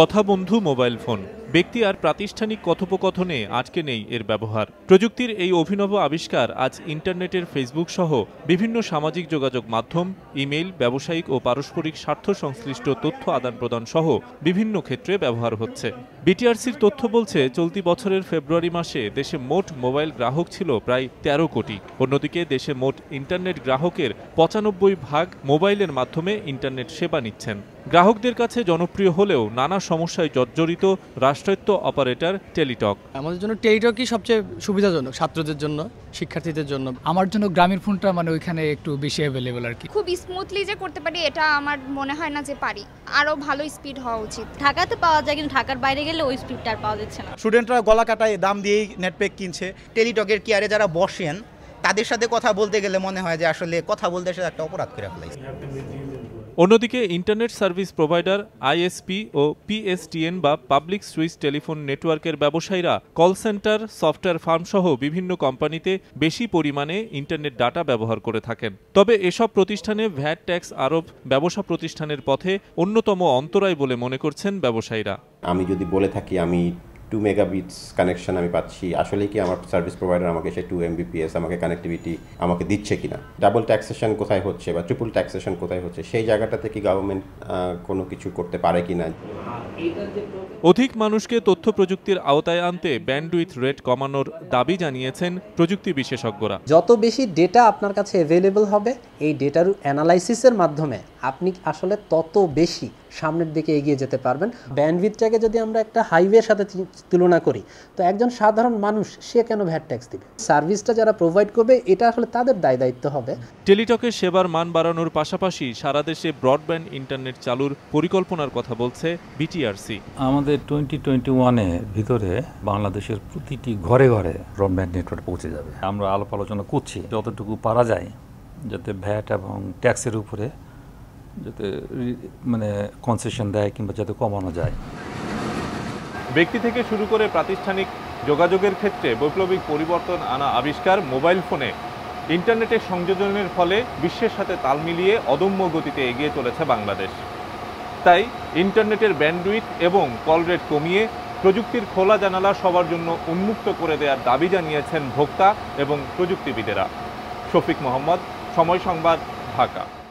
কথা বন্ধু mobile phone ব্যক্তি আর প্রাতিষ্ঠানিক কথোপকথনে আটকে নেই এর ব্যবহার প্রযুক্তির এই অভিনব আবিষ্কার আজ ইন্টারনেটের ফেসবুক সহ বিভিন্ন সামাজিক যোগাযোগ মাধ্যম ইমেইল ব্যবসায়িক ও পারস্পরিক স্বার্থ সংশ্লিষ্ট তথ্য আদান প্রদান সহ বিভিন্ন ক্ষেত্রে ব্যবহার হচ্ছে বিটিআরসির তথ্য বলছে চলতি বছরের ফেব্রুয়ারি মাসে দেশে মোট মোবাইল গ্রাহক ছিল প্রায় ১৩ কোটি অন্যদিকে দেশে মোট ইন্টারনেট গ্রাহকের পঁচানব্বই ভাগ মোবাইলের মাধ্যমে ইন্টারনেট সেবা নিচ্ছেন গ্রাহকদের কাছে জনপ্রিয় হলেও নানা সমস্যায় জর্জরিত রাষ্ট্রায়ত্ত অপারেটর টেলিটক আমাদের জন্য টেলিটকই সবচেয়ে সুবিধাজনক ছাত্রদের জন্য শিক্ষার্থীদের জন্য আমার জন্য গ্রামীণ ফোনটা মানে ওইখানে একটু বেশি অ্যাভেলেবল আর কি খুব স্মুথলি যে করতে পারি এটা আমার মনে হয় না যে পারি আরও ভালো স্পিড হওয়া উচিত ঢাকাতে পাওয়া যায় কিন্তু ঢাকার বাইরে গেলে ওই স্পিডটা আর পাওয়া যাচ্ছে না স্টুডেন্টরা গলা কাটায় দাম দিয়েই নেটপ্যাক কিনছে টেলিটকের কেয়ারে যারা বসেন তাদের সাথে কথা বলতে গেলে মনে হয় যে আসলে কথা বলতে একটা অপরাধ করে ফেলাইছে অন্যদিকে ইন্টারনেট সার্ভিস প্রোভাইডার আইএসপি ও পিএসটিএন বা পাবলিক সুইচ টেলিফোন নেটওয়ার্কের ব্যবসায়ীরা কল সেন্টার সফটওয়্যার ফার্ম সহ বিভিন্ন কোম্পানিতে বেশি পরিমাণে ইন্টারনেট ডাটা ব্যবহার করে থাকেন তবে এসব প্রতিষ্ঠানে ভ্যাট ট্যাক্স আরোপ ব্যবসা প্রতিষ্ঠানের পথে অন্যতম অন্তরায় বলে মনে করছেন ব্যবসায়ীরা আমি যদি বলে থাকি আমি টু মেগাবিটস কানেকশন আমি পাচ্ছি আসলে কি আমার সার্ভিস প্রোভাইডার আমাকে সে টু এমবিপিএস আমাকে কানেক্টিভিটি আমাকে দিচ্ছে কিনা ডাবল ট্যাক্সেশন কোথায় হচ্ছে বা ট্রিপল ট্যাক্সেশন কোথায় হচ্ছে সেই জায়গাটাতে কি গভর্নমেন্ট কোনো কিছু করতে পারে কিনা অধিক মানুষকে তথ্য প্রযুক্তির আওতায় আনতে ব্যান্ডউইথ রেট কমানোর দাবি জানিয়েছেন প্রযুক্তি বিশেষজ্ঞরা যত বেশি ডেটা আপনার কাছে অ্যাভেলেবল হবে এই ডেটার অ্যানালাইসিসের মাধ্যমে আপনি আসলে তত বেশি সামনের দিকে এগিয়ে যেতে পারবেন ব্যান্ডভিথটাকে যদি আমরা একটা হাইওয়ের সাথে তুলনা করি তো একজন সাধারণ মানুষ সে কেন ভ্যাট ট্যাক্স দিবে সার্ভিসটা যারা প্রোভাইড করবে এটা আসলে তাদের দায় দায়িত্ব হবে টেলিটকের সেবার মান বাড়ানোর পাশাপাশি সারা দেশে ব্রডব্যান্ড ইন্টারনেট চালুর পরিকল্পনার কথা বলছে বিটিআরসি আমাদের টোয়েন্টি টোয়েন্টি ওয়ানের ভিতরে বাংলাদেশের প্রতিটি ঘরে ঘরে ব্রডব্যান্ড নেটওয়ার্ক পৌঁছে যাবে আমরা আলাপ আলোচনা করছি যতটুকু পারা যায় যাতে ভ্যাট এবং ট্যাক্সের উপরে যাতে মানে কনসেশন দেয় কিংবা যাতে কমানো যায় ব্যক্তি থেকে শুরু করে প্রাতিষ্ঠানিক যোগাযোগের ক্ষেত্রে বৈপ্লবিক পরিবর্তন আনা আবিষ্কার মোবাইল ফোনে ইন্টারনেটের সংযোজনের ফলে বিশ্বের সাথে তাল মিলিয়ে অদম্য গতিতে এগিয়ে চলেছে বাংলাদেশ তাই ইন্টারনেটের ব্যান্ডউইথ এবং কল রেট কমিয়ে প্রযুক্তির খোলা জানালা সবার জন্য উন্মুক্ত করে দেওয়ার দাবি জানিয়েছেন ভোক্তা এবং প্রযুক্তিবিদেরা শফিক মোহাম্মদ সময় সংবাদ ঢাকা